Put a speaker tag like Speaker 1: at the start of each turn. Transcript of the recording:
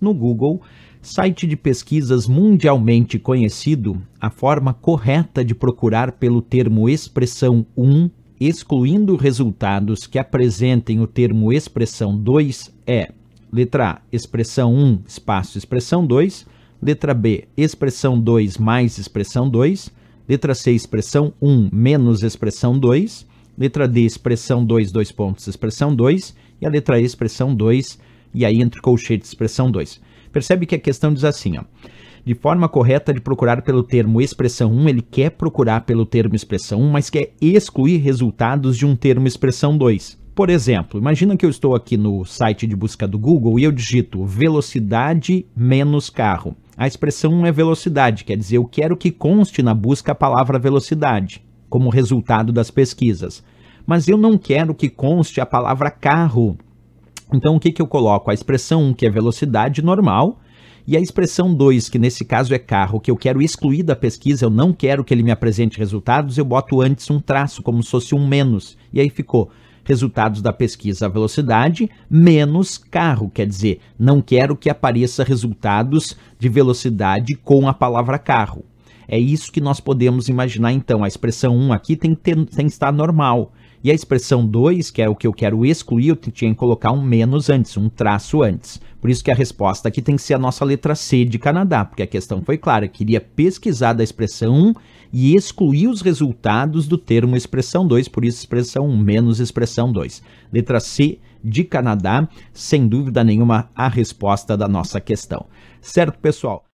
Speaker 1: no Google, site de pesquisas mundialmente conhecido, a forma correta de procurar pelo termo expressão 1, excluindo resultados que apresentem o termo expressão 2 é: letra A, expressão 1, espaço expressão 2, letra B, expressão 2 mais expressão 2, letra C, expressão 1 menos expressão 2, letra D, expressão 2, dois pontos, expressão 2, e a letra E, expressão 2, e aí entre colchete de expressão 2. Percebe que a questão diz assim, ó. De forma correta de procurar pelo termo expressão 1, ele quer procurar pelo termo expressão 1, mas quer excluir resultados de um termo expressão 2. Por exemplo, imagina que eu estou aqui no site de busca do Google e eu digito velocidade menos carro. A expressão 1 é velocidade, quer dizer, eu quero que conste na busca a palavra velocidade, como resultado das pesquisas. Mas eu não quero que conste a palavra carro então, o que, que eu coloco? A expressão 1, que é velocidade normal, e a expressão 2, que nesse caso é carro, que eu quero excluir da pesquisa, eu não quero que ele me apresente resultados, eu boto antes um traço, como se fosse um menos. E aí ficou resultados da pesquisa velocidade menos carro, quer dizer, não quero que apareça resultados de velocidade com a palavra carro. É isso que nós podemos imaginar então. A expressão 1 aqui tem que, ter, tem que estar normal. E a expressão 2, que é o que eu quero excluir, eu tinha que colocar um menos antes, um traço antes. Por isso que a resposta aqui tem que ser a nossa letra C de Canadá, porque a questão foi clara, queria pesquisar da expressão 1 e excluir os resultados do termo expressão 2, por isso expressão 1 menos expressão 2. Letra C de Canadá, sem dúvida nenhuma a resposta da nossa questão. Certo, pessoal?